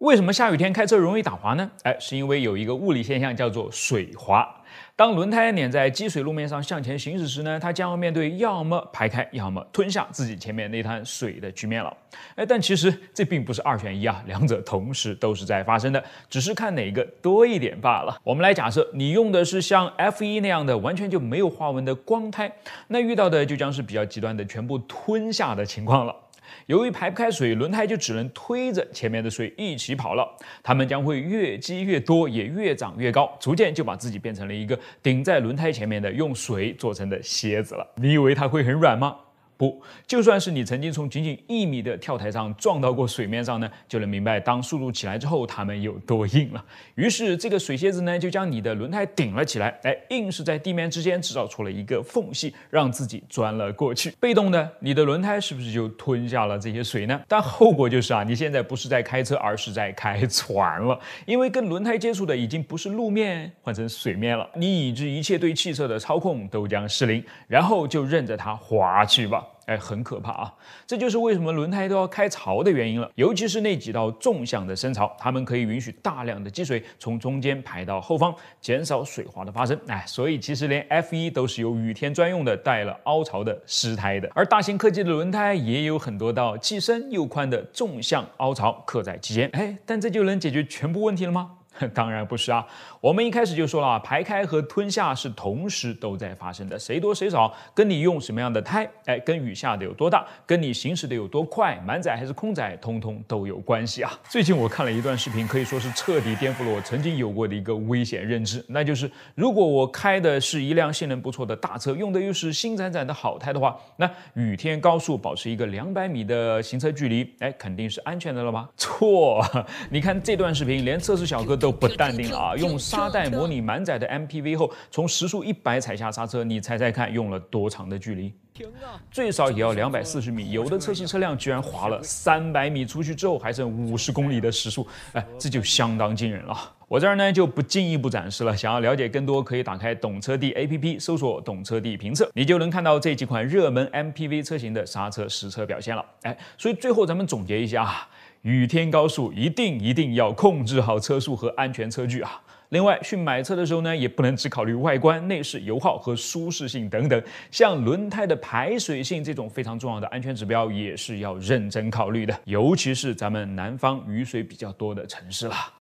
为什么下雨天开车容易打滑呢？哎，是因为有一个物理现象叫做水滑。当轮胎碾在积水路面上向前行驶时呢，它将要面对要么排开，要么吞下自己前面那滩水的局面了。哎，但其实这并不是二选一啊，两者同时都是在发生的，只是看哪个多一点罢了。我们来假设你用的是像 F1 那样的完全就没有花纹的光胎，那遇到的就将是比较极端的全部吞下的情况了。由于排不开水，轮胎就只能推着前面的水一起跑了。它们将会越积越多，也越长越高，逐渐就把自己变成了一个顶在轮胎前面的用水做成的蝎子了。你以为它会很软吗？不，就算是你曾经从仅仅一米的跳台上撞到过水面上呢，就能明白当速度起来之后，它们有多硬了。于是这个水蝎子呢，就将你的轮胎顶了起来，哎，硬是在地面之间制造出了一个缝隙，让自己钻了过去。被动的，你的轮胎是不是就吞下了这些水呢？但后果就是啊，你现在不是在开车，而是在开船了，因为跟轮胎接触的已经不是路面，换成水面了。你以知一切对汽车的操控都将失灵，然后就任着它滑去吧。哎，很可怕啊！这就是为什么轮胎都要开槽的原因了，尤其是那几道纵向的深槽，它们可以允许大量的积水从中间排到后方，减少水滑的发生。哎，所以其实连 F 1都是有雨天专用的带了凹槽的湿胎的，而大型客机的轮胎也有很多道既深又宽的纵向凹槽刻在其间。哎，但这就能解决全部问题了吗？当然不是啊，我们一开始就说了，排开和吞下是同时都在发生的，谁多谁少，跟你用什么样的胎，哎，跟雨下的有多大，跟你行驶的有多快，满载还是空载，通通都有关系啊。最近我看了一段视频，可以说是彻底颠覆了我曾经有过的一个危险认知，那就是如果我开的是一辆性能不错的大车，用的又是新崭崭的好胎的话，那雨天高速保持一个两百米的行车距离，哎，肯定是安全的了吧？错，你看这段视频，连测试小哥都。都不淡定了啊！用沙袋模拟满载的 MPV 后，从时速一百踩下刹车，你猜猜看用了多长的距离？最少也要两百四十米。有的车型车辆居然滑了三百米，出去之后还剩五十公里的时速，哎，这就相当惊人了。我这儿呢就不进一步展示了，想要了解更多，可以打开懂车帝 APP 搜索“懂车帝评测”，你就能看到这几款热门 MPV 车型的刹车实车表现了。哎，所以最后咱们总结一下啊。雨天高速一定一定要控制好车速和安全车距啊！另外，去买车的时候呢，也不能只考虑外观、内饰、油耗和舒适性等等，像轮胎的排水性这种非常重要的安全指标，也是要认真考虑的，尤其是咱们南方雨水比较多的城市了。